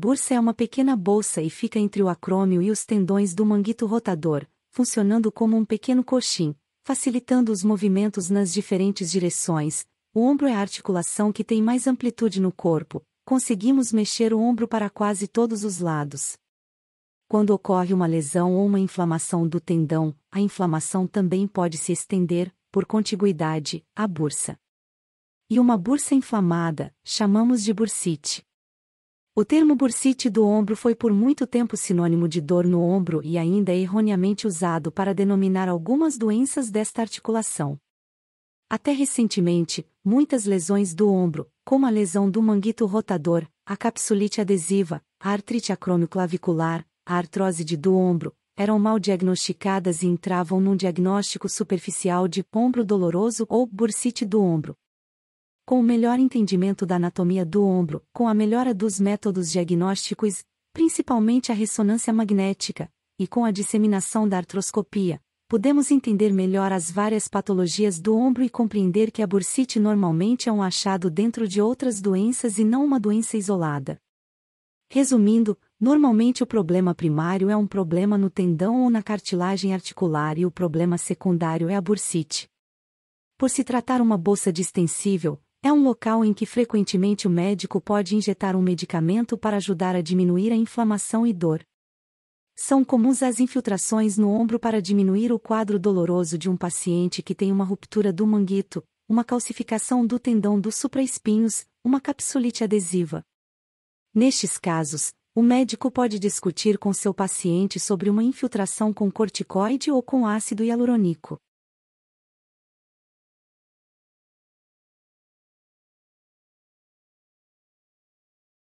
Bursa é uma pequena bolsa e fica entre o acrômio e os tendões do manguito rotador, funcionando como um pequeno coxim, facilitando os movimentos nas diferentes direções. O ombro é a articulação que tem mais amplitude no corpo, conseguimos mexer o ombro para quase todos os lados. Quando ocorre uma lesão ou uma inflamação do tendão, a inflamação também pode se estender, por contiguidade, à bursa. E uma bursa inflamada, chamamos de bursite. O termo bursite do ombro foi por muito tempo sinônimo de dor no ombro e ainda é erroneamente usado para denominar algumas doenças desta articulação. Até recentemente, muitas lesões do ombro, como a lesão do manguito rotador, a capsulite adesiva, a artrite acromioclavicular, a artrose do ombro, eram mal diagnosticadas e entravam num diagnóstico superficial de ombro doloroso ou bursite do ombro, com o melhor entendimento da anatomia do ombro, com a melhora dos métodos diagnósticos, principalmente a ressonância magnética, e com a disseminação da artroscopia, podemos entender melhor as várias patologias do ombro e compreender que a bursite normalmente é um achado dentro de outras doenças e não uma doença isolada. Resumindo, normalmente o problema primário é um problema no tendão ou na cartilagem articular e o problema secundário é a bursite. Por se tratar uma bolsa distensível, é um local em que frequentemente o médico pode injetar um medicamento para ajudar a diminuir a inflamação e dor. São comuns as infiltrações no ombro para diminuir o quadro doloroso de um paciente que tem uma ruptura do manguito, uma calcificação do tendão dos supraespinhos, uma capsulite adesiva. Nestes casos, o médico pode discutir com seu paciente sobre uma infiltração com corticoide ou com ácido hialurônico.